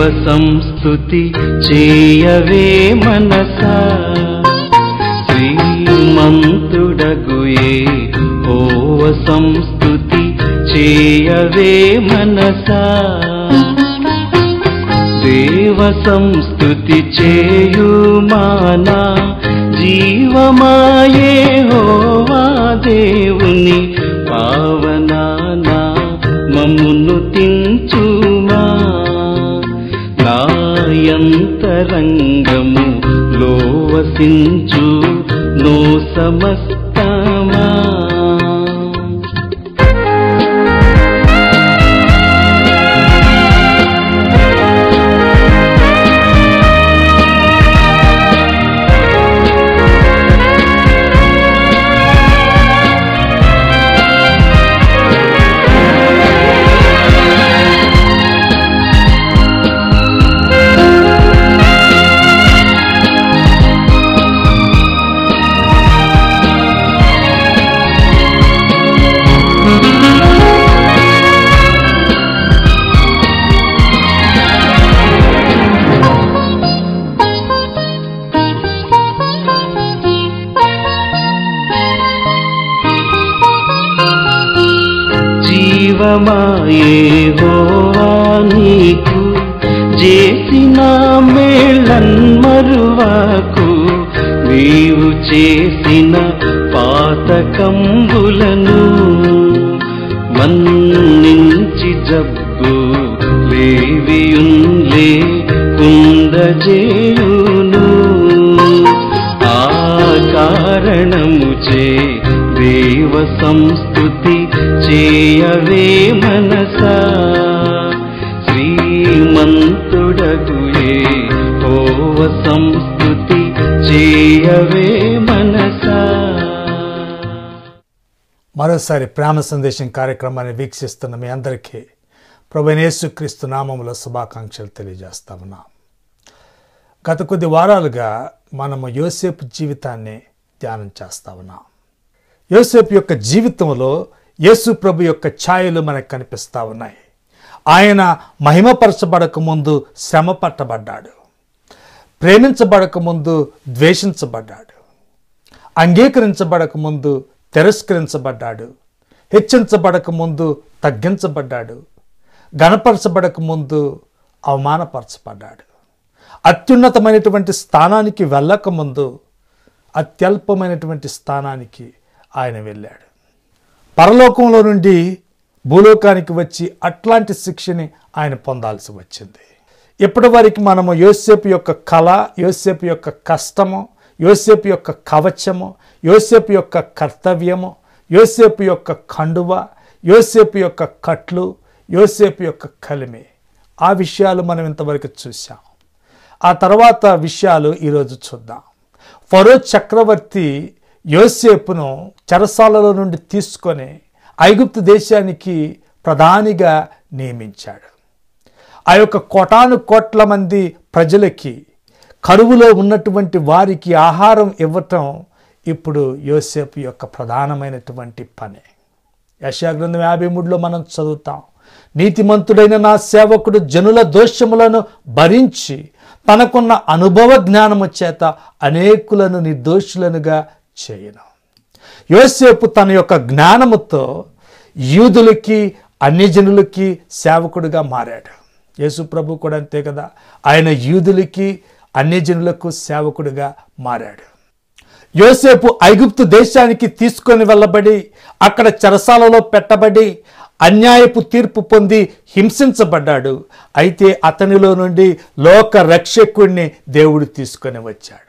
దేవ సంస్థుతి చేయవే మనసా శ్రీమంతుడగు ఓవ సంస్థుతి చేయవే మనసా దేవ సంస్థుతి చేయుమానా జీవమాయే హోవా దేవుని పావ रङ्गो सिञ्चु नो समस्त సంస్కృతి చేయవే మనసా శ్రీమంతుడగుయే ఓవ సంస్కృతి చేయవే మనసా మరోసారి ప్రేమ సందేశం కార్యక్రమాన్ని వీక్షిస్తున్న మీ అందరికీ క్రీస్తు నామంలో శుభాకాంక్షలు తెలియజేస్తా గత కొద్ది వారాలుగా మనము యోసేపు జీవితాన్ని ధ్యానం చేస్తా ఉన్నాం యోసేపు యొక్క జీవితంలో యేసు ప్రభు యొక్క ఛాయలు మనకు కనిపిస్తూ ఉన్నాయి ఆయన మహిమపరచబడక ముందు శ్రమ పట్టబడ్డాడు ప్రేమించబడక ముందు ద్వేషించబడ్డాడు అంగీకరించబడక ముందు తిరస్కరించబడ్డాడు హెచ్చించబడక ముందు తగ్గించబడ్డాడు గణపరచబడక ముందు అవమానపరచబడ్డాడు అత్యున్నతమైనటువంటి స్థానానికి వెళ్ళక ముందు అత్యల్పమైనటువంటి స్థానానికి ఆయన వెళ్ళాడు పరలోకంలో నుండి భూలోకానికి వచ్చి అట్లాంటి శిక్షని ఆయన పొందాల్సి వచ్చింది ఇప్పటి వరకు మనము యోసేపు యొక్క కళ యోసేపు యొక్క కష్టము యోసేపు యొక్క కవచము యోసేపు యొక్క కర్తవ్యము యోసేపు యొక్క కండువ యోసేపు యొక్క కట్లు యోసేపు యొక్క కలిమి ఆ విషయాలు మనం ఇంతవరకు చూసాం ఆ తర్వాత విషయాలు ఈరోజు చూద్దాం ఫరో చక్రవర్తి యోసేపును చెరసాలలో నుండి తీసుకొని ఐగుప్తు దేశానికి ప్రధానిగా నియమించాడు ఆ యొక్క కోటాను కోట్ల మంది ప్రజలకి కరువులో ఉన్నటువంటి వారికి ఆహారం ఇవ్వటం ఇప్పుడు యోసేపు యొక్క ప్రధానమైనటువంటి పని యశాగ్రంథం యాభై మూడులో మనం చదువుతాం నీతిమంతుడైన నా సేవకుడు జనుల దోషములను భరించి తనకున్న అనుభవ జ్ఞానము చేత అనేకులను నిర్దోషులనుగా చేయను యోసేపు తన యొక్క జ్ఞానముతో యూదులకి అన్యజనులకి సేవకుడుగా మారాడు యేసు ప్రభు కూడా అంతే కదా ఆయన యూదులకి అన్యజనులకు సేవకుడుగా మారాడు యోసేపు ఐగుప్తు దేశానికి తీసుకొని వెళ్ళబడి అక్కడ చెరసాలలో పెట్టబడి అన్యాయపు తీర్పు పొంది హింసించబడ్డాడు అయితే అతనిలో నుండి లోక రక్షకుణ్ణి దేవుడు తీసుకొని వచ్చాడు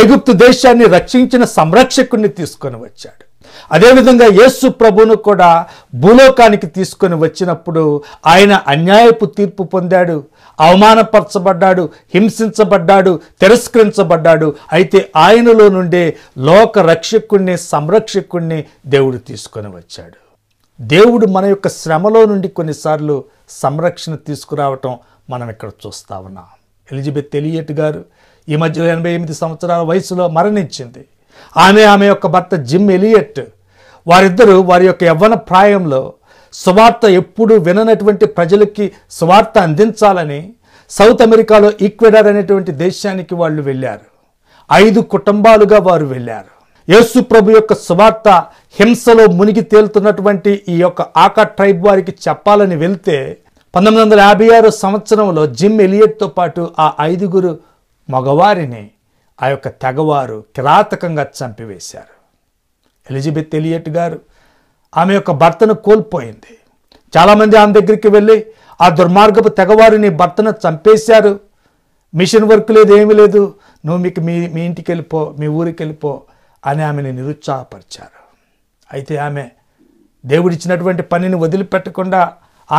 ఐగుప్తు దేశాన్ని రక్షించిన సంరక్షకుణ్ణి తీసుకొని వచ్చాడు అదేవిధంగా యేసు ప్రభును కూడా భూలోకానికి తీసుకొని వచ్చినప్పుడు ఆయన అన్యాయపు తీర్పు పొందాడు అవమానపరచబడ్డాడు హింసించబడ్డాడు తిరస్కరించబడ్డాడు అయితే ఆయనలో నుండే లోక రక్షకుణ్ణి సంరక్షకుణ్ణి దేవుడు తీసుకొని వచ్చాడు దేవుడు మన యొక్క శ్రమలో నుండి కొన్నిసార్లు సంరక్షణ తీసుకురావటం మనం ఇక్కడ చూస్తా ఉన్నాం ఎలిజబెత్ ఎలియట్ గారు ఈ మధ్య ఎనభై ఎనిమిది సంవత్సరాల వయసులో మరణించింది ఆమె ఆమె యొక్క భర్త జిమ్ ఎలియట్ వారిద్దరూ వారి యొక్క యవ్వన ప్రాయంలో సువార్త ఎప్పుడు విననటువంటి ప్రజలకి సువార్త అందించాలని సౌత్ అమెరికాలో ఈక్వెడర్ అనేటువంటి దేశానికి వాళ్ళు వెళ్ళారు ఐదు కుటుంబాలుగా వారు వెళ్ళారు యేసు ప్రభు యొక్క సువార్త హింసలో మునిగి తేలుతున్నటువంటి ఈ యొక్క ఆకా ట్రైబ్ వారికి చెప్పాలని వెళ్తే పంతొమ్మిది వందల యాభై ఆరు సంవత్సరంలో జిమ్ ఎలియట్తో పాటు ఆ ఐదుగురు మగవారిని ఆ యొక్క తెగవారు కిరాతకంగా చంపివేశారు ఎలిజబెత్ ఎలియట్ గారు ఆమె యొక్క భర్తను కోల్పోయింది చాలామంది ఆమె దగ్గరికి వెళ్ళి ఆ దుర్మార్గపు తెగవారిని భర్తను చంపేశారు మిషన్ వర్క్ లేదు ఏమీ లేదు నువ్వు మీకు మీ మీ ఇంటికి వెళ్ళిపో మీ ఊరికి వెళ్ళిపో అని ఆమెని నిరుత్సాహపరిచారు అయితే ఆమె దేవుడిచ్చినటువంటి పనిని వదిలిపెట్టకుండా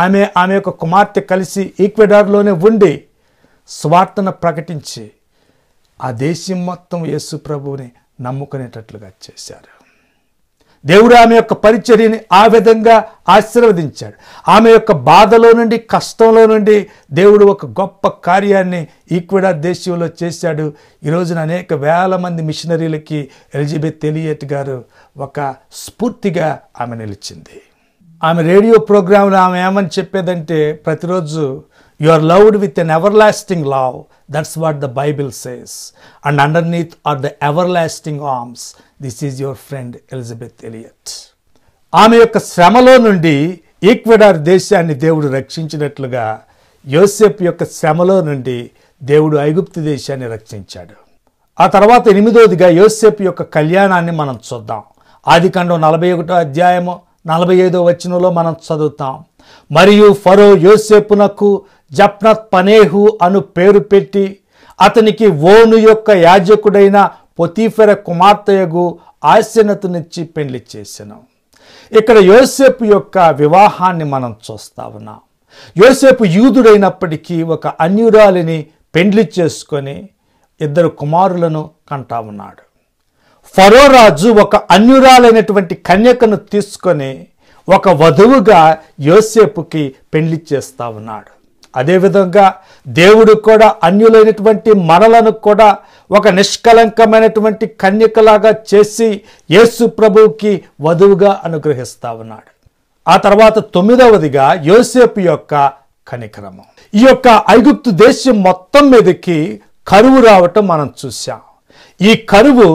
ఆమె ఆమె యొక్క కుమార్తె కలిసి ఈక్వెడార్లోనే ఉండి స్వార్థను ప్రకటించి ఆ దేశం మొత్తం యేసు ప్రభువుని నమ్ముకునేటట్లుగా చేశారు దేవుడు ఆమె యొక్క పరిచర్యని ఆ విధంగా ఆశీర్వదించాడు ఆమె యొక్క బాధలో నుండి కష్టంలో నుండి దేవుడు ఒక గొప్ప కార్యాన్ని ఈక్వెడార్ దేశంలో చేశాడు ఈరోజున అనేక వేల మంది మిషనరీలకి ఎలిజబెత్ తెలియట్ గారు ఒక స్ఫూర్తిగా ఆమె నిలిచింది ఆమె రేడియో ప్రోగ్రాంలో ఆమె ఏమని చెప్పేదంటే ప్రతిరోజు you are loved with an everlasting love that's what the Bible says and underneath are the everlasting arms this is your friend Elizabeth Elliot ఆమె యొక్క శ్రమలో నుండి ఈక్వెడార్ దేశాన్ని దేవుడు రక్షించినట్లుగా యోసెఫ్ యొక్క శ్రమలో నుండి దేవుడు ఐగుప్తి దేశాన్ని రక్షించాడు ఆ తర్వాత ఎనిమిదోదిగా యోసెఫ్ యొక్క కళ్యాణాన్ని మనం చూద్దాం ఆది ఆదికాండం నలభై ఒకటో అధ్యాయము నలభై ఐదో వచనంలో మనం చదువుతాం మరియు ఫరో యోసేపునకు జప్నత్ పనేహు అను పేరు పెట్టి అతనికి ఓను యొక్క యాజకుడైన పొతీఫెర కుమార్తెయగు ఆశీనతనిచ్చి పెళ్లి చేశాను ఇక్కడ యోసేపు యొక్క వివాహాన్ని మనం చూస్తా ఉన్నాం యోసేపు యూదుడైనప్పటికీ ఒక అన్యురాలిని పెండ్లి చేసుకొని ఇద్దరు కుమారులను కంటా ఉన్నాడు ఫరో రాజు ఒక అన్యురాలైనటువంటి కన్యకను తీసుకొని ఒక వధువుగా యోసేపుకి పెళ్లి చేస్తా ఉన్నాడు అదేవిధంగా దేవుడు కూడా అన్యులైనటువంటి మనలను కూడా ఒక నిష్కలంకమైనటువంటి కన్యకలాగా చేసి యేసు ప్రభువుకి వధువుగా అనుగ్రహిస్తా ఉన్నాడు ఆ తర్వాత తొమ్మిదవదిగా యోసేపు యొక్క కనిక్రమం ఈ యొక్క ఐగుప్తు దేశం మొత్తం మీదకి కరువు రావటం మనం చూసాం ఈ కరువు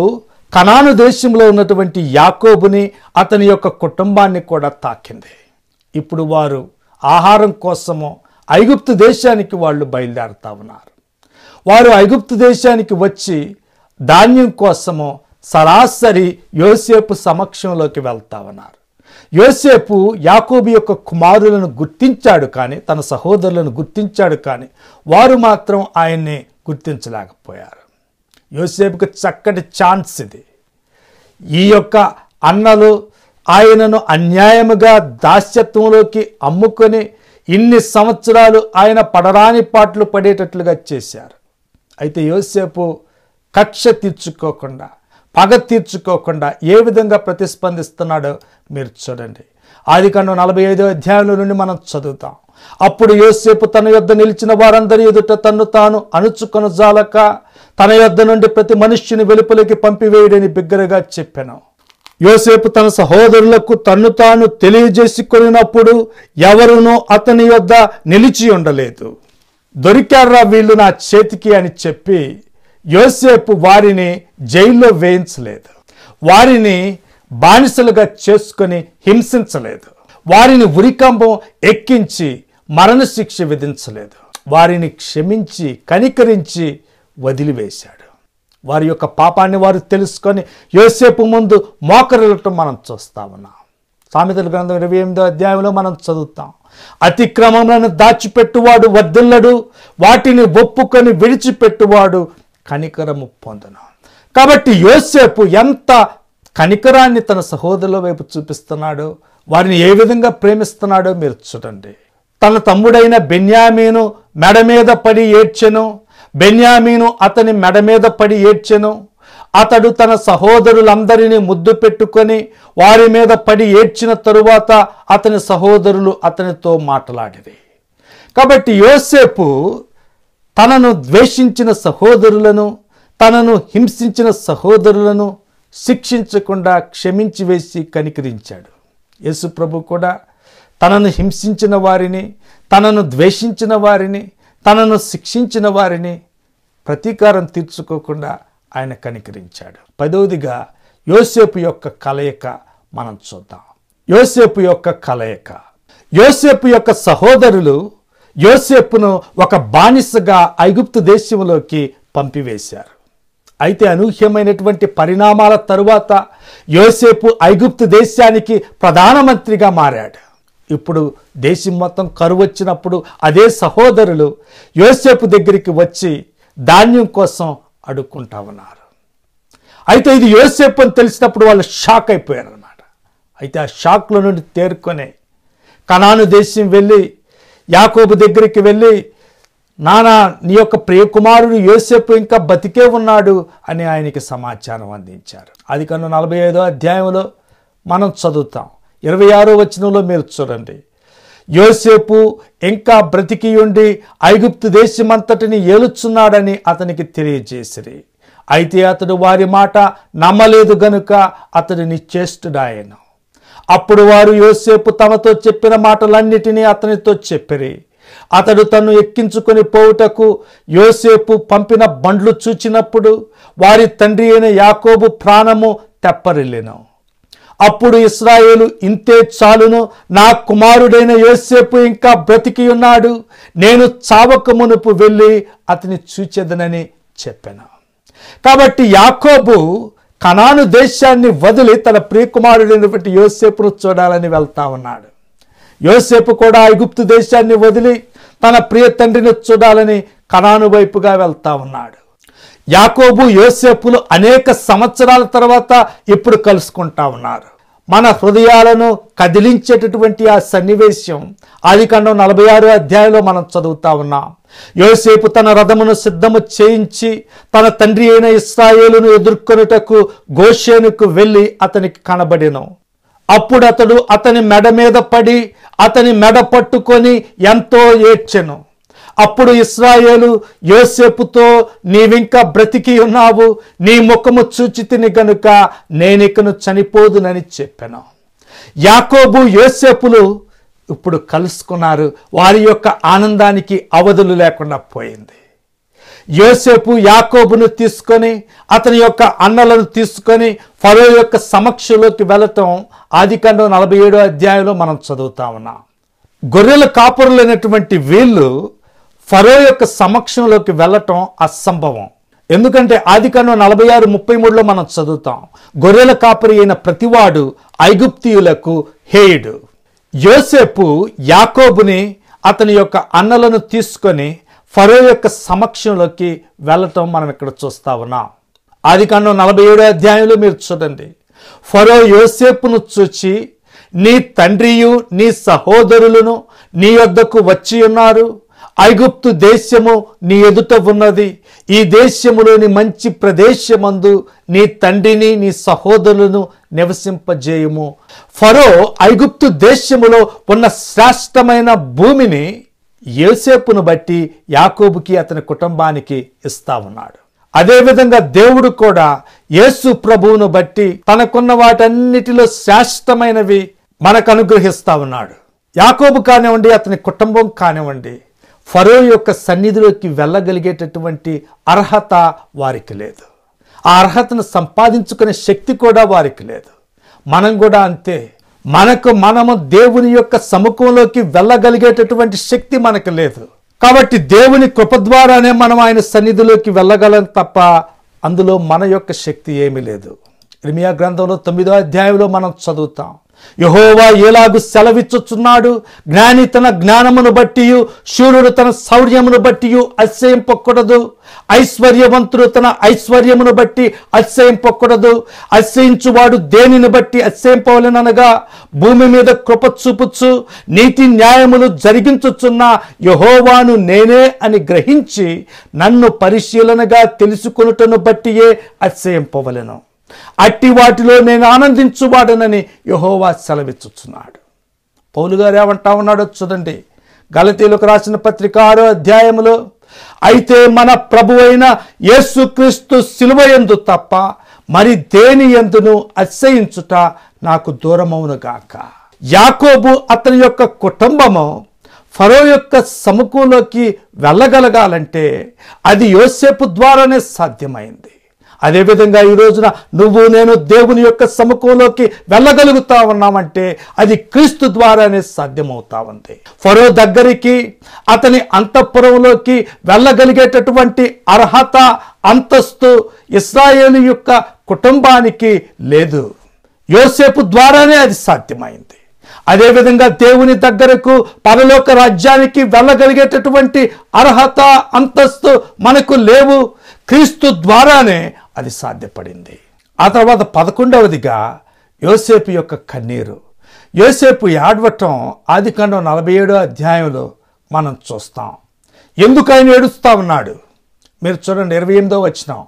కనాను దేశంలో ఉన్నటువంటి యాకోబుని అతని యొక్క కుటుంబాన్ని కూడా తాకింది ఇప్పుడు వారు ఆహారం కోసము ఐగుప్తు దేశానికి వాళ్ళు బయలుదేరుతా ఉన్నారు వారు ఐగుప్తు దేశానికి వచ్చి ధాన్యం కోసము సరాసరి యోసేపు సమక్షంలోకి వెళ్తా ఉన్నారు యోసేపు యాకోబు యొక్క కుమారులను గుర్తించాడు కానీ తన సహోదరులను గుర్తించాడు కానీ వారు మాత్రం ఆయన్ని గుర్తించలేకపోయారు యోసేపుకి చక్కటి ఛాన్స్ ఇది ఈ యొక్క అన్నలు ఆయనను అన్యాయముగా దాస్యత్వంలోకి అమ్ముకొని ఇన్ని సంవత్సరాలు ఆయన పడరాని పాటలు పడేటట్లుగా చేశారు అయితే యోసేపు కక్ష తీర్చుకోకుండా పగ తీర్చుకోకుండా ఏ విధంగా ప్రతిస్పందిస్తున్నాడో మీరు చూడండి ఆది కన్ను నలభై ఐదో అధ్యాయంలో నుండి మనం చదువుతాం అప్పుడు యోసేపు తన యొద్ నిలిచిన వారందరి ఎదుట తన్ను తాను అణుచుకొనజాలక తన యొద్ద నుండి ప్రతి మనుష్యుని వెలుపలికి పంపివేయడని బిగ్గరగా చెప్పాను యోసేపు తన సహోదరులకు తన్ను తాను తెలియజేసుకున్నప్పుడు ఎవరునూ అతని యొద్ద నిలిచి ఉండలేదు దొరికారా వీళ్ళు నా చేతికి అని చెప్పి యోసేపు వారిని జైల్లో వేయించలేదు వారిని బానిసలుగా చేసుకొని హింసించలేదు వారిని ఉరికంబం ఎక్కించి మరణశిక్ష విధించలేదు వారిని క్షమించి కనికరించి వదిలివేశాడు వారి యొక్క పాపాన్ని వారు తెలుసుకొని యోసేపు ముందు మోకరిల్లటం మనం చూస్తా ఉన్నాం సామెతల గ్రంథం ఇరవై ఎనిమిదో అధ్యాయంలో మనం చదువుతాం అతిక్రమములను దాచిపెట్టువాడు వర్ధిల్లడు వాటిని ఒప్పుకొని విడిచిపెట్టువాడు కనికరము పొందను కాబట్టి యోసేపు ఎంత కనికరాన్ని తన సహోదరుల వైపు చూపిస్తున్నాడో వారిని ఏ విధంగా ప్రేమిస్తున్నాడో మీరు చూడండి తన తమ్ముడైన బెన్యామీను మెడ మీద పడి ఏడ్చెను బెన్యామీను అతని మెడ మీద పడి ఏడ్చెను అతడు తన సహోదరులందరినీ ముద్దు పెట్టుకొని వారి మీద పడి ఏడ్చిన తరువాత అతని సహోదరులు అతనితో మాట్లాడిరి కాబట్టి యోసేపు తనను ద్వేషించిన సహోదరులను తనను హింసించిన సహోదరులను శిక్షించకుండా క్షమించి వేసి కనికరించాడు యేసుప్రభు కూడా తనను హింసించిన వారిని తనను ద్వేషించిన వారిని తనను శిక్షించిన వారిని ప్రతీకారం తీర్చుకోకుండా ఆయన కనికరించాడు పదవదిగా యోసేపు యొక్క కలయిక మనం చూద్దాం యోసేపు యొక్క కలయిక యోసేపు యొక్క సహోదరులు యోసేపును ఒక బానిసగా ఐగుప్తు దేశంలోకి పంపివేశారు అయితే అనూహ్యమైనటువంటి పరిణామాల తరువాత యోసేపు ఐగుప్తు దేశానికి ప్రధానమంత్రిగా మారాడు ఇప్పుడు దేశం మొత్తం కరువు వచ్చినప్పుడు అదే సహోదరులు యోసేపు దగ్గరికి వచ్చి ధాన్యం కోసం అడుక్కుంటా ఉన్నారు అయితే ఇది యోసేపు అని తెలిసినప్పుడు వాళ్ళు షాక్ అయిపోయారు అనమాట అయితే ఆ షాక్లో నుండి తేరుకొని కణాను దేశం వెళ్ళి యాకోబు దగ్గరికి వెళ్ళి నానా నీ యొక్క ప్రియకుమారుడు యోసేపు ఇంకా బతికే ఉన్నాడు అని ఆయనకి సమాచారం అందించారు అది కన్నా నలభై ఐదో అధ్యాయంలో మనం చదువుతాం ఇరవై ఆరో వచనంలో మీరు చూడండి యోసేపు ఇంకా బ్రతికి ఉండి ఐగుప్తు దేశమంతటిని ఏలుచున్నాడని అతనికి తెలియజేసిరి అయితే అతడు వారి మాట నమ్మలేదు గనుక అతడిని చేస్తుడాయన అప్పుడు వారు యోసేపు తమతో చెప్పిన మాటలన్నిటినీ అతనితో చెప్పిరి అతడు తను ఎక్కించుకొని పోవుటకు యోసేపు పంపిన బండ్లు చూచినప్పుడు వారి తండ్రి అయిన యాకోబు ప్రాణము తెప్పరిల్లినాం అప్పుడు ఇస్రాయేలు ఇంతే చాలును నా కుమారుడైన యోసేపు ఇంకా బ్రతికి ఉన్నాడు నేను చావక మునుపు వెళ్ళి అతని చూచేదనని చెప్పాను కాబట్టి యాకోబు కనాను దేశాన్ని వదిలి తన ప్రియకుమారుడైనటువంటి యోసేపును చూడాలని వెళ్తా ఉన్నాడు యోసేపు కూడా ఐగుప్తు దేశాన్ని వదిలి తన ప్రియ తండ్రిని చూడాలని కనాను వైపుగా వెళ్తా ఉన్నాడు యాకోబు యోసేపులు అనేక సంవత్సరాల తర్వాత ఇప్పుడు కలుసుకుంటా ఉన్నారు మన హృదయాలను కదిలించేటటువంటి ఆ సన్నివేశం ఆదికాండం నలభై ఆరు అధ్యాయంలో మనం చదువుతా ఉన్నాం యోసేపు తన రథమును సిద్ధము చేయించి తన తండ్రి అయిన ఇస్రాయేలును ఎదుర్కొనుటకు గోషేనుకు వెళ్ళి అతనికి కనబడిను అప్పుడు అతడు అతని మెడ మీద పడి అతని మెడ పట్టుకొని ఎంతో ఏడ్చెను అప్పుడు ఇస్రాయేలు యోసేపుతో నీవింకా బ్రతికి ఉన్నావు నీ ముఖము చూచితిని గనుక నేనికను చనిపోదునని చెప్పాను యాకోబు యోసేపులు ఇప్పుడు కలుసుకున్నారు వారి యొక్క ఆనందానికి అవధులు లేకుండా పోయింది యోసేపు యాకోబును తీసుకొని అతని యొక్క అన్నలను తీసుకొని ఫరో యొక్క సమక్షలోకి వెళ్ళటం ఆదికాండం నలభై ఏడో అధ్యాయంలో మనం చదువుతా ఉన్నాం గొర్రెల కాపురులైనటువంటి వీళ్ళు ఫరో యొక్క సమక్షంలోకి వెళ్ళటం అసంభవం ఎందుకంటే ఆదికాండం నలభై ఆరు ముప్పై మూడులో మనం చదువుతాం గొర్రెల కాపరి అయిన ప్రతివాడు ఐగుప్తియులకు హేయుడు యోసేపు యాకోబుని అతని యొక్క అన్నలను తీసుకొని ఫరో యొక్క సమక్షంలోకి వెళ్ళటం మనం ఇక్కడ చూస్తా ఉన్నాం ఆదికాండం నలభై ఏడో అధ్యాయంలో మీరు చూడండి ఫరో యోసేపును చూచి నీ తండ్రియు నీ సహోదరులను నీ వద్దకు వచ్చి ఉన్నారు ఐగుప్తు దేశము నీ ఎదుట ఉన్నది ఈ దేశములోని మంచి ప్రదేశమందు నీ తండ్రిని నీ సహోదరులను నివసింపజేయము ఫరో ఐగుప్తు దేశములో ఉన్న శ్రేష్టమైన భూమిని యోసేపును బట్టి యాకోబుకి అతని కుటుంబానికి ఇస్తా ఉన్నాడు అదేవిధంగా దేవుడు కూడా యేసు ప్రభువును బట్టి తనకున్న వాటన్నిటిలో శ్రేష్టమైనవి మనకు అనుగ్రహిస్తా ఉన్నాడు యాకోబు కానివ్వండి అతని కుటుంబం కానివ్వండి ఫరో యొక్క సన్నిధిలోకి వెళ్ళగలిగేటటువంటి అర్హత వారికి లేదు ఆ అర్హతను సంపాదించుకునే శక్తి కూడా వారికి లేదు మనం కూడా అంతే మనకు మనము దేవుని యొక్క సముఖంలోకి వెళ్ళగలిగేటటువంటి శక్తి మనకు లేదు కాబట్టి దేవుని కృప ద్వారానే మనం ఆయన సన్నిధిలోకి వెళ్ళగలం తప్ప అందులో మన యొక్క శక్తి ఏమీ లేదు రిమియా గ్రంథంలో తొమ్మిదో అధ్యాయంలో మనం చదువుతాం యహోవా ఏలాగు సెలవిచ్చుచున్నాడు జ్ఞాని తన జ్ఞానమును బట్టి శూరుడు తన శౌర్యమును బట్టి అతిశయం పొక్కడదు ఐశ్వర్యవంతుడు తన ఐశ్వర్యమును బట్టి అతిశయం పొక్కడదు అతిశయించువాడు దేనిని బట్టి అతిశయింపవలనగా భూమి మీద కృప చూపుచ్చు నీతి న్యాయములు జరిగించుచున్న యహోవాను నేనే అని గ్రహించి నన్ను పరిశీలనగా తెలుసుకొనుటను బట్టియే అతిశయింపవలను అట్టి వాటిలో నేను ఆనందించువాడనని యహోవా సెలవిచ్చుచున్నాడు పౌలు గారు ఏమంటా ఉన్నాడో చూడండి గలతీలకు రాసిన పత్రిక ఆరో అధ్యాయంలో అయితే మన ప్రభు అయిన యేసుక్రీస్తు సిలువయందు తప్ప మరి దేని ఎందును అతిశయించుట నాకు దూరమవును గాక యాకోబు అతని యొక్క కుటుంబము ఫరో యొక్క సముఖంలోకి వెళ్ళగలగాలంటే అది యోసేపు ద్వారానే సాధ్యమైంది అదేవిధంగా ఈ రోజున నువ్వు నేను దేవుని యొక్క సమకూలోకి వెళ్ళగలుగుతా ఉన్నామంటే అది క్రీస్తు ద్వారానే సాధ్యమవుతా ఉంది ఫరో దగ్గరికి అతని అంతఃపురంలోకి వెళ్ళగలిగేటటువంటి అర్హత అంతస్తు ఇస్రాయేలు యొక్క కుటుంబానికి లేదు యోసేపు ద్వారానే అది సాధ్యమైంది అదేవిధంగా దేవుని దగ్గరకు పరలోక రాజ్యానికి వెళ్ళగలిగేటటువంటి అర్హత అంతస్తు మనకు లేవు క్రీస్తు ద్వారానే అది సాధ్యపడింది ఆ తర్వాత పదకొండవదిగా యోసేపు యొక్క కన్నీరు యోసేపు ఏడవటం ఆది కాండం నలభై ఏడో అధ్యాయంలో మనం చూస్తాం ఎందుకు ఆయన ఏడుస్తా ఉన్నాడు మీరు చూడండి ఇరవై ఎనిమిదో వచ్చినాం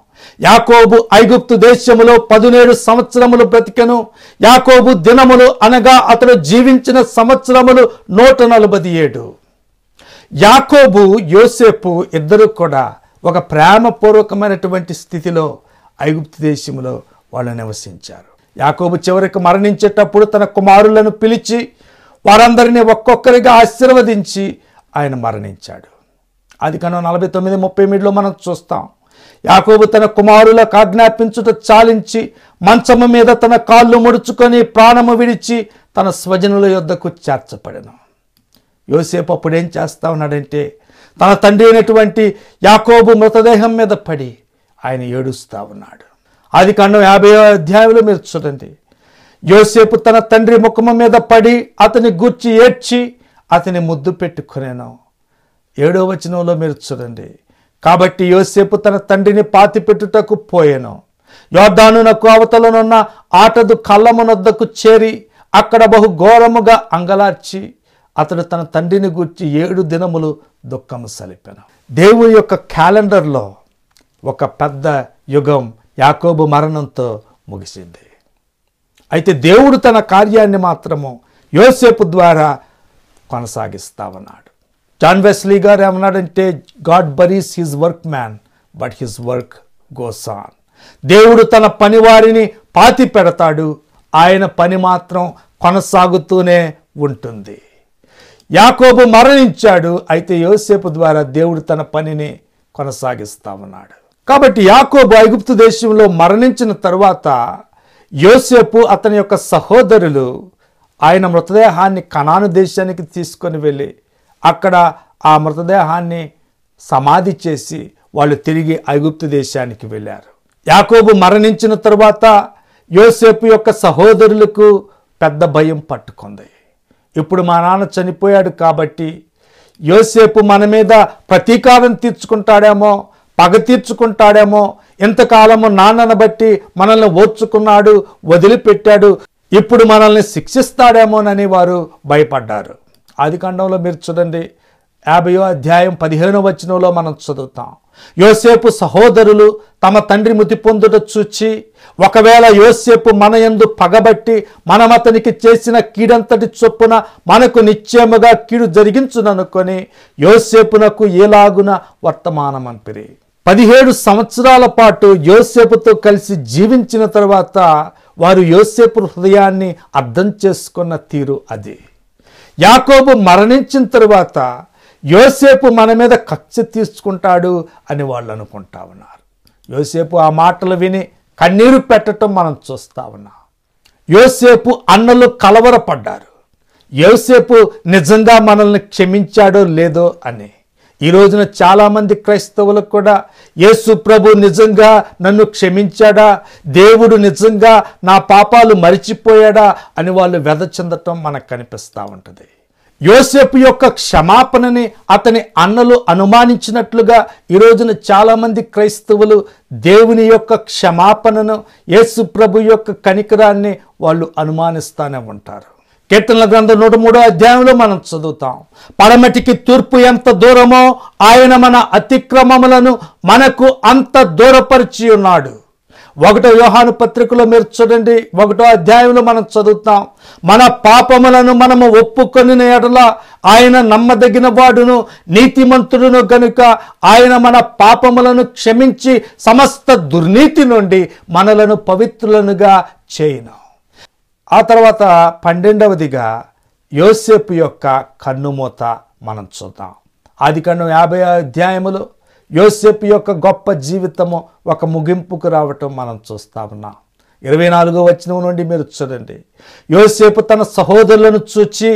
యాకోబు ఐగుప్తు దేశములో పదునేడు సంవత్సరములు బ్రతికెను యాకోబు దినములు అనగా అతడు జీవించిన సంవత్సరములు నూట నలభై ఏడు యాకోబు యోసేపు ఇద్దరు కూడా ఒక ప్రేమపూర్వకమైనటువంటి స్థితిలో ఐగుప్తు దేశంలో వాళ్ళు నివసించారు యాకోబు చివరికి మరణించేటప్పుడు తన కుమారులను పిలిచి వారందరినీ ఒక్కొక్కరిగా ఆశీర్వదించి ఆయన మరణించాడు అది కన్నా నలభై తొమ్మిది ముప్పై ఎనిమిదిలో మనం చూస్తాం యాకోబు తన కుమారులకు ఆజ్ఞాపించుట చాలించి మంచము మీద తన కాళ్ళు ముడుచుకొని ప్రాణము విడిచి తన స్వజనుల యొద్దకు చేర్చపడను యోసేపు అప్పుడేం చేస్తా ఉన్నాడంటే తన తండ్రి అయినటువంటి యాకోబు మృతదేహం మీద పడి ఆయన ఏడుస్తూ ఉన్నాడు అది కాండం యాభై అధ్యాయంలో మీరు చూడండి యోసేపు తన తండ్రి ముఖము మీద పడి అతని గుర్చి ఏడ్చి అతని ముద్దు పెట్టుకునేను ఏడో వచనంలో మీరు చూడండి కాబట్టి యోసేపు తన తండ్రిని పాతి పెట్టుటకు పోయాను నాకు అవతలనున్న ఆటదు కళ్ళమునొద్దకు చేరి అక్కడ బహు ఘోరముగా అంగలార్చి అతడు తన తండ్రిని గూర్చి ఏడు దినములు దుఃఖము సలిపాను దేవుని యొక్క క్యాలెండర్లో ఒక పెద్ద యుగం యాకోబు మరణంతో ముగిసింది అయితే దేవుడు తన కార్యాన్ని మాత్రము యోసేపు ద్వారా ఉన్నాడు జాన్ వెస్లీ గారు ఏమన్నాడంటే God buries his workman but his work goes on దేవుడు తన పనివారిని పాతి పెడతాడు ఆయన పని మాత్రం కొనసాగుతూనే ఉంటుంది యాకోబు మరణించాడు అయితే యోసేపు ద్వారా దేవుడు తన పనిని కొనసాగిస్తా ఉన్నాడు కాబట్టి యాకోబు ఐగుప్తు దేశంలో మరణించిన తరువాత యోసేపు అతని యొక్క సహోదరులు ఆయన మృతదేహాన్ని కనాను దేశానికి తీసుకొని వెళ్ళి అక్కడ ఆ మృతదేహాన్ని సమాధి చేసి వాళ్ళు తిరిగి ఐగుప్తు దేశానికి వెళ్ళారు యాకోబు మరణించిన తరువాత యోసేపు యొక్క సహోదరులకు పెద్ద భయం పట్టుకుంది ఇప్పుడు మా నాన్న చనిపోయాడు కాబట్టి యోసేపు మన మీద ప్రతీకారం తీర్చుకుంటాడేమో పగ తీర్చుకుంటాడేమో ఇంతకాలము నాన్నను బట్టి మనల్ని ఓర్చుకున్నాడు వదిలిపెట్టాడు ఇప్పుడు మనల్ని శిక్షిస్తాడేమోనని వారు భయపడ్డారు ఆది ఖండంలో మీరు చూడండి యాభయో అధ్యాయం పదిహేనో వచనంలో మనం చదువుతాం యోసేపు సహోదరులు తమ తండ్రి మృతి పొందుట చూచి ఒకవేళ యోసేపు మన ఎందు పగబట్టి మనమతనికి చేసిన కీడంతటి చొప్పున మనకు నిశ్చయముగా కీడు జరిగించుననుకొని యోసేపునకు ఏలాగున వర్తమానమంపిరి పదిహేడు సంవత్సరాల పాటు యోసేపుతో కలిసి జీవించిన తర్వాత వారు యోసేపు హృదయాన్ని అర్థం చేసుకున్న తీరు అది యాకోబు మరణించిన తరువాత యోసేపు మన మీద కక్ష తీసుకుంటాడు అని వాళ్ళు అనుకుంటా ఉన్నారు యోసేపు ఆ మాటలు విని కన్నీరు పెట్టడం మనం చూస్తా ఉన్నాం యోసేపు అన్నలు కలవరపడ్డారు యోసేపు నిజంగా మనల్ని క్షమించాడో లేదో అని ఈ రోజున చాలామంది క్రైస్తవులకు కూడా యేసు ప్రభు నిజంగా నన్ను క్షమించాడా దేవుడు నిజంగా నా పాపాలు మరిచిపోయాడా అని వాళ్ళు చెందటం మనకు కనిపిస్తూ ఉంటుంది యోసేపు యొక్క క్షమాపణని అతని అన్నలు అనుమానించినట్లుగా ఈ రోజున చాలామంది క్రైస్తవులు దేవుని యొక్క క్షమాపణను యేసు ప్రభు యొక్క కనికరాన్ని వాళ్ళు అనుమానిస్తానే ఉంటారు కీర్తనల గ్రంథం నూట మూడో అధ్యాయంలో మనం చదువుతాం పడమటికి తూర్పు ఎంత దూరమో ఆయన మన అతిక్రమములను మనకు అంత దూరపరిచి ఉన్నాడు ఒకటో వ్యూహాను పత్రికలో మీరు చూడండి ఒకటో అధ్యాయంలో మనం చదువుతాం మన పాపములను మనము ఒప్పుకొని ఎడల ఆయన నమ్మదగిన వాడును నీతిమంతుడును గనుక ఆయన మన పాపములను క్షమించి సమస్త దుర్నీతి నుండి మనలను పవిత్రులనుగా చేయను ఆ తర్వాత పన్నెండవదిగా యోసేపు యొక్క కన్నుమూత మనం చూద్దాం ఆది కన్ను యాభై అధ్యాయములు యోసేపు యొక్క గొప్ప జీవితము ఒక ముగింపుకు రావటం మనం చూస్తా ఉన్నాం ఇరవై నాలుగో వచనం నుండి మీరు చూడండి యోసేపు తన సహోదరులను చూచి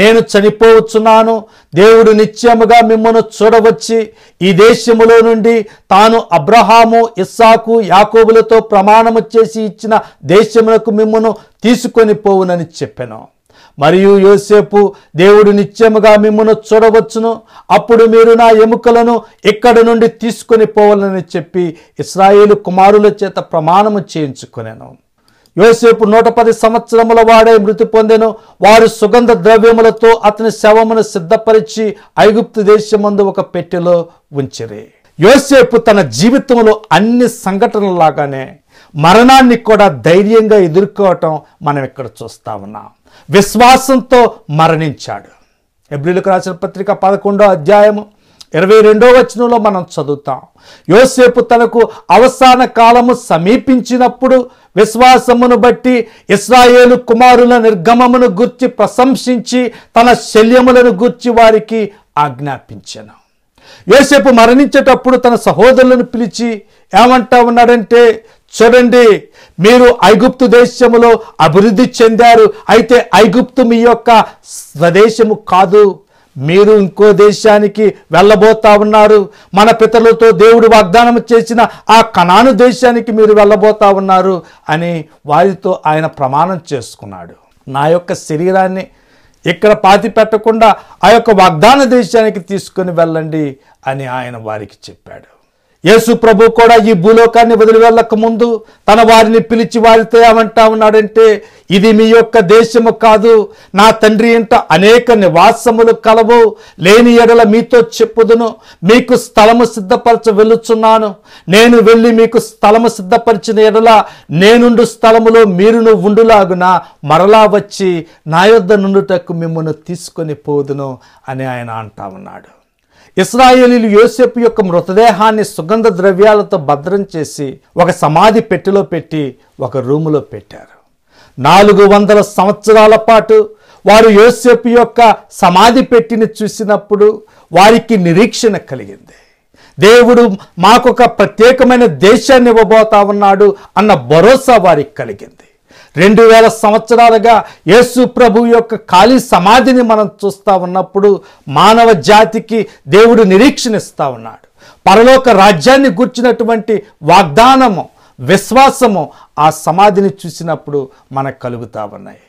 నేను చనిపోవచ్చున్నాను దేవుడు నిత్యముగా మిమ్మల్ని చూడవచ్చి ఈ దేశములో నుండి తాను అబ్రహాము ఇస్సాకు యాకోబులతో ప్రమాణము చేసి ఇచ్చిన దేశములకు మిమ్మను తీసుకొని పోవునని చెప్పాను మరియు యోసేపు దేవుడు నిత్యముగా మిమ్మను చూడవచ్చును అప్పుడు మీరు నా ఎముకలను ఇక్కడి నుండి తీసుకొని పోవాలని చెప్పి ఇస్రాయేలు కుమారుల చేత ప్రమాణము చేయించుకునేను యోసేపు నూట పది సంవత్సరముల వాడే మృతి పొందెను వారు సుగంధ ద్రవ్యములతో అతని శవమును సిద్ధపరిచి ఐగుప్తు దేశమందు ఒక పెట్టెలో ఉంచిరి యోసేపు తన జీవితంలో అన్ని సంఘటనలాగానే మరణాన్ని కూడా ధైర్యంగా ఎదుర్కోవటం మనం ఇక్కడ చూస్తా ఉన్నాం విశ్వాసంతో మరణించాడు ఎబ్రిలకు రాసిన పత్రిక పదకొండో అధ్యాయము ఇరవై రెండో వచనంలో మనం చదువుతాం యోసేపు తనకు అవసాన కాలము సమీపించినప్పుడు విశ్వాసమును బట్టి ఇస్రాయేలు కుమారుల నిర్గమమును గూర్చి ప్రశంసించి తన శల్యములను గూర్చి వారికి ఆజ్ఞాపించను యోసేపు మరణించేటప్పుడు తన సహోదరులను పిలిచి ఏమంటా ఉన్నాడంటే చూడండి మీరు ఐగుప్తు దేశములో అభివృద్ధి చెందారు అయితే ఐగుప్తు మీ యొక్క స్వదేశము కాదు మీరు ఇంకో దేశానికి వెళ్ళబోతా ఉన్నారు మన పితరులతో దేవుడు వాగ్దానం చేసిన ఆ కణాను దేశానికి మీరు వెళ్ళబోతా ఉన్నారు అని వారితో ఆయన ప్రమాణం చేసుకున్నాడు నా యొక్క శరీరాన్ని ఇక్కడ పాతి పెట్టకుండా ఆ యొక్క వాగ్దాన దేశానికి తీసుకుని వెళ్ళండి అని ఆయన వారికి చెప్పాడు యేసు ప్రభు కూడా ఈ భూలోకాన్ని వదిలి వెళ్ళక ముందు తన వారిని పిలిచి వారితో ఏమంటా ఉన్నాడంటే ఇది మీ యొక్క దేశము కాదు నా తండ్రి ఇంట అనేక నివాసములు కలవు లేని ఎడల మీతో చెప్పుదును మీకు స్థలము సిద్ధపరచ వెళ్ళుచున్నాను నేను వెళ్ళి మీకు స్థలము సిద్ధపరిచిన ఎడల నేనుండు స్థలములో మీరును ఉండులాగున మరలా వచ్చి నా యొద్ద నుండుటకు మిమ్మల్ని తీసుకొని పోదును అని ఆయన అంటా ఉన్నాడు ఇస్రాయేలీలు యోసెపు యొక్క మృతదేహాన్ని సుగంధ ద్రవ్యాలతో భద్రం చేసి ఒక సమాధి పెట్టెలో పెట్టి ఒక రూములో పెట్టారు నాలుగు వందల సంవత్సరాల పాటు వారు యోసెపు యొక్క సమాధి పెట్టిని చూసినప్పుడు వారికి నిరీక్షణ కలిగింది దేవుడు మాకొక ప్రత్యేకమైన దేశాన్ని ఇవ్వబోతా ఉన్నాడు అన్న భరోసా వారికి కలిగింది రెండు వేల సంవత్సరాలుగా యేసు ప్రభు యొక్క ఖాళీ సమాధిని మనం చూస్తూ ఉన్నప్పుడు మానవ జాతికి దేవుడు నిరీక్షణిస్తూ ఉన్నాడు పరలోక రాజ్యాన్ని గుర్చినటువంటి వాగ్దానము విశ్వాసము ఆ సమాధిని చూసినప్పుడు మనకు కలుగుతా ఉన్నాయి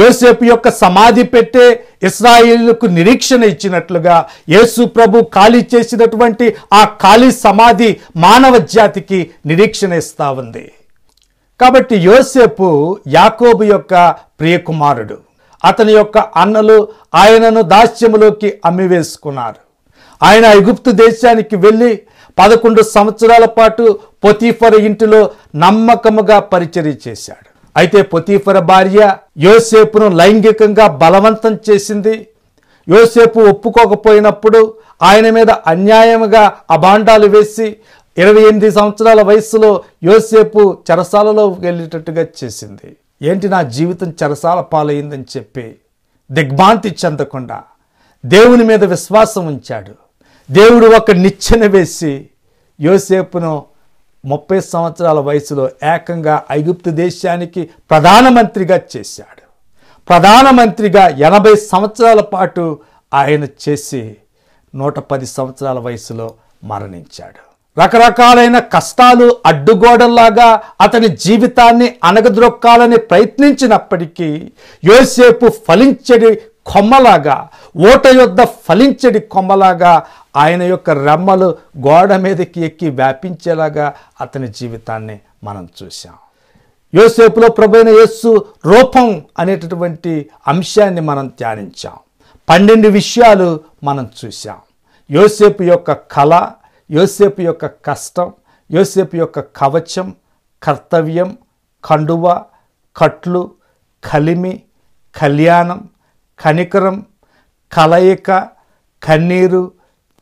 యోసేపు యొక్క సమాధి పెట్టే ఇస్రాయిల్కు నిరీక్షణ ఇచ్చినట్లుగా యేసు ప్రభు ఖాళీ చేసినటువంటి ఆ ఖాళీ సమాధి మానవ జాతికి నిరీక్షణ ఇస్తూ ఉంది కాబట్టి యోసేపు యాకోబు యొక్క ప్రియకుమారుడు అతని యొక్క అన్నలు ఆయనను దాస్యములోకి అమ్మివేసుకున్నారు ఆయన ఎగుప్తు దేశానికి వెళ్ళి పదకొండు సంవత్సరాల పాటు పొతీఫర ఇంటిలో నమ్మకముగా పరిచర్య చేశాడు అయితే పొతీఫర భార్య యోసేపును లైంగికంగా బలవంతం చేసింది యోసేపు ఒప్పుకోకపోయినప్పుడు ఆయన మీద అన్యాయముగా అభాండాలు వేసి ఇరవై ఎనిమిది సంవత్సరాల వయస్సులో యోసేపు చెరసాలలో వెళ్ళేటట్టుగా చేసింది ఏంటి నా జీవితం చెరసాల పాలైందని చెప్పి దిగ్భాంతి చెందకుండా దేవుని మీద విశ్వాసం ఉంచాడు దేవుడు ఒక నిచ్చెన వేసి యోసేపును ముప్పై సంవత్సరాల వయసులో ఏకంగా ఐగుప్తు దేశానికి ప్రధానమంత్రిగా చేశాడు ప్రధానమంత్రిగా ఎనభై సంవత్సరాల పాటు ఆయన చేసి నూట పది సంవత్సరాల వయసులో మరణించాడు రకరకాలైన కష్టాలు అడ్డుగోడల్లాగా అతని జీవితాన్ని అనగద్రొక్కాలని ప్రయత్నించినప్పటికీ యోసేపు ఫలించడి కొమ్మలాగా ఓట యొద్ద ఫలించడి కొమ్మలాగా ఆయన యొక్క రెమ్మలు గోడ మీదకి ఎక్కి వ్యాపించేలాగా అతని జీవితాన్ని మనం చూసాం యోసేపులో ప్రభైన యేస్సు రూపం అనేటటువంటి అంశాన్ని మనం ధ్యానించాం పన్నెండు విషయాలు మనం చూసాం యోసేపు యొక్క కళ యోసేపు యొక్క కష్టం యోసేపు యొక్క కవచం కర్తవ్యం కండువ కట్లు కలిమి కళ్యాణం కనికరం కలయిక కన్నీరు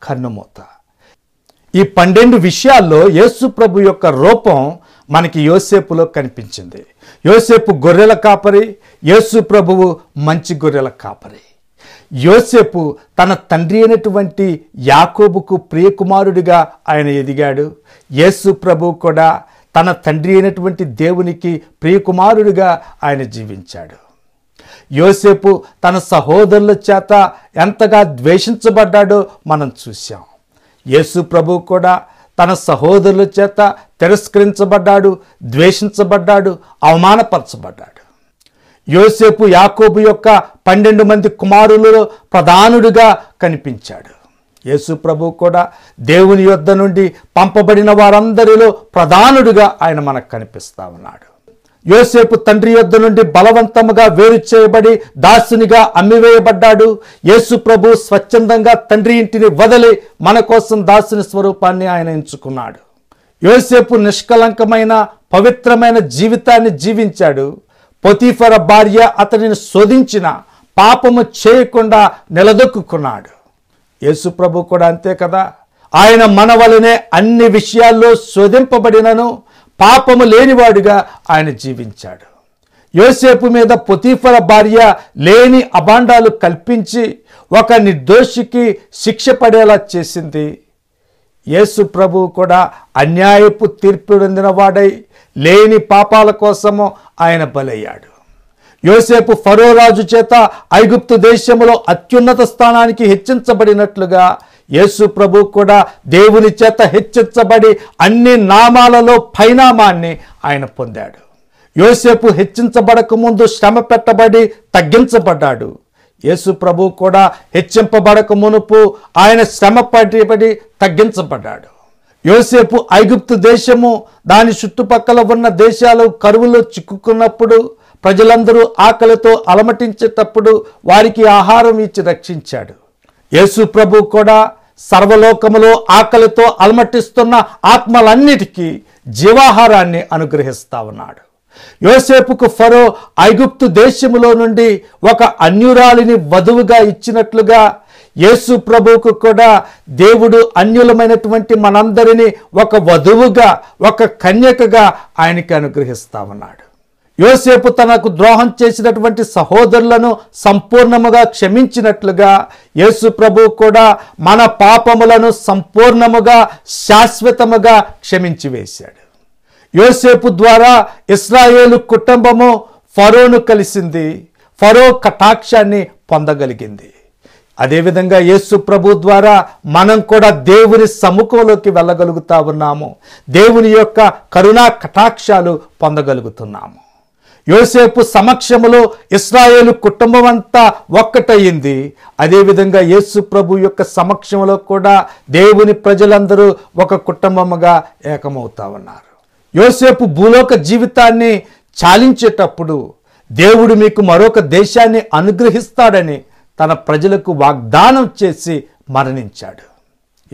కన్నుమూత ఈ పన్నెండు విషయాల్లో యేసు ప్రభు యొక్క రూపం మనకి యోసేపులో కనిపించింది యోసేపు గొర్రెల కాపరి యేసు ప్రభువు మంచి గొర్రెల కాపరి యోసేపు తన తండ్రి అయినటువంటి యాకోబుకు ప్రియకుమారుడిగా ఆయన ఎదిగాడు యేసు ప్రభు కూడా తన తండ్రి అయినటువంటి దేవునికి ప్రియకుమారుడిగా ఆయన జీవించాడు యోసేపు తన సహోదరుల చేత ఎంతగా ద్వేషించబడ్డాడో మనం చూశాం యేసు ప్రభు కూడా తన సహోదరుల చేత తిరస్కరించబడ్డాడు ద్వేషించబడ్డాడు అవమానపరచబడ్డాడు యోసేపు యాకోబు యొక్క పన్నెండు మంది కుమారులలో ప్రధానుడిగా కనిపించాడు యేసు ప్రభు కూడా దేవుని యొద్ద నుండి పంపబడిన వారందరిలో ప్రధానుడిగా ఆయన మనకు కనిపిస్తా ఉన్నాడు యోసేపు తండ్రి యొద్ధ నుండి బలవంతముగా వేరు చేయబడి దాసునిగా అమ్మివేయబడ్డాడు యేసు ప్రభు స్వచ్ఛందంగా తండ్రి ఇంటిని వదిలి మన కోసం దాసుని స్వరూపాన్ని ఆయన ఎంచుకున్నాడు యోసేపు నిష్కలంకమైన పవిత్రమైన జీవితాన్ని జీవించాడు పొతిఫర భార్య అతనిని శోధించిన పాపము చేయకుండా నిలదొక్కున్నాడు యేసుప్రభు కూడా అంతే కదా ఆయన మన వలనే అన్ని విషయాల్లో శోధింపబడినను పాపము లేనివాడుగా ఆయన జీవించాడు యోసేపు మీద పొతీఫర భార్య లేని అభాండాలు కల్పించి ఒక నిర్దోషికి శిక్ష పడేలా చేసింది యేసు ప్రభు కూడా అన్యాయపు తీర్పు వాడై లేని పాపాల కోసము ఆయన బలయ్యాడు యోసేపు ఫరో రాజు చేత ఐగుప్తు దేశంలో అత్యున్నత స్థానానికి హెచ్చించబడినట్లుగా యేసు ప్రభు కూడా దేవుని చేత హెచ్చించబడి అన్ని నామాలలో పైనామాన్ని ఆయన పొందాడు యోసేపు హెచ్చించబడకముందు శ్రమ పెట్టబడి తగ్గించబడ్డాడు యేసు ప్రభు కూడా హెచ్చింపబడక మునుపు ఆయన శ్రమ పడి తగ్గించబడ్డాడు యోసేపు ఐగుప్తు దేశము దాని చుట్టుపక్కల ఉన్న దేశాలు కరువులో చిక్కుకున్నప్పుడు ప్రజలందరూ ఆకలితో అలమటించేటప్పుడు వారికి ఆహారం ఇచ్చి రక్షించాడు యేసు ప్రభు కూడా సర్వలోకములో ఆకలితో అలమటిస్తున్న ఆత్మలన్నిటికీ జీవాహారాన్ని అనుగ్రహిస్తా ఉన్నాడు యోసేపుకు ఫరో ఐగుప్తు దేశములో నుండి ఒక అన్యురాలిని వధువుగా ఇచ్చినట్లుగా యేసు ప్రభువుకు కూడా దేవుడు అన్యులమైనటువంటి మనందరినీ ఒక వధువుగా ఒక కన్యకగా ఆయనకి అనుగ్రహిస్తా ఉన్నాడు యోసేపు తనకు ద్రోహం చేసినటువంటి సహోదరులను సంపూర్ణముగా క్షమించినట్లుగా యేసు ప్రభు కూడా మన పాపములను సంపూర్ణముగా శాశ్వతముగా క్షమించి వేశాడు యోసేపు ద్వారా ఇస్రాయేలు కుటుంబము ఫరోను కలిసింది ఫరో కటాక్షాన్ని పొందగలిగింది అదేవిధంగా యేసు ప్రభు ద్వారా మనం కూడా దేవుని సముఖంలోకి వెళ్ళగలుగుతా ఉన్నాము దేవుని యొక్క కరుణా కటాక్షాలు పొందగలుగుతున్నాము యోసేపు సమక్షములో ఇస్రాయేలు కుటుంబం అంతా ఒక్కటయింది అదేవిధంగా యేసు ప్రభు యొక్క సమక్షంలో కూడా దేవుని ప్రజలందరూ ఒక కుటుంబముగా ఏకమవుతా ఉన్నారు యోసేపు భూలోక జీవితాన్ని చాలించేటప్పుడు దేవుడు మీకు మరొక దేశాన్ని అనుగ్రహిస్తాడని తన ప్రజలకు వాగ్దానం చేసి మరణించాడు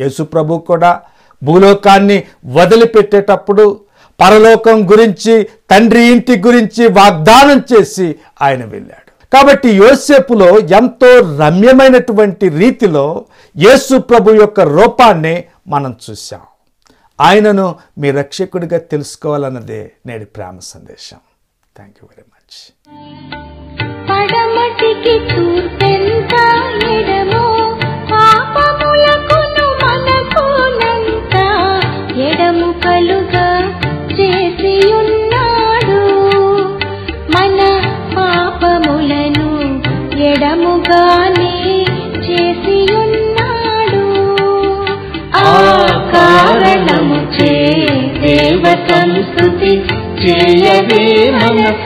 యేసుప్రభు కూడా భూలోకాన్ని వదిలిపెట్టేటప్పుడు పరలోకం గురించి తండ్రి ఇంటి గురించి వాగ్దానం చేసి ఆయన వెళ్ళాడు కాబట్టి యోసేపులో ఎంతో రమ్యమైనటువంటి రీతిలో యేసు ప్రభు యొక్క రూపాన్ని మనం చూసాం ఆయనను మీ రక్షకుడిగా తెలుసుకోవాలన్నదే నేడి ప్రేమ సందేశం థ్యాంక్ యూ వెరీ మచ్ ప్రియవే మన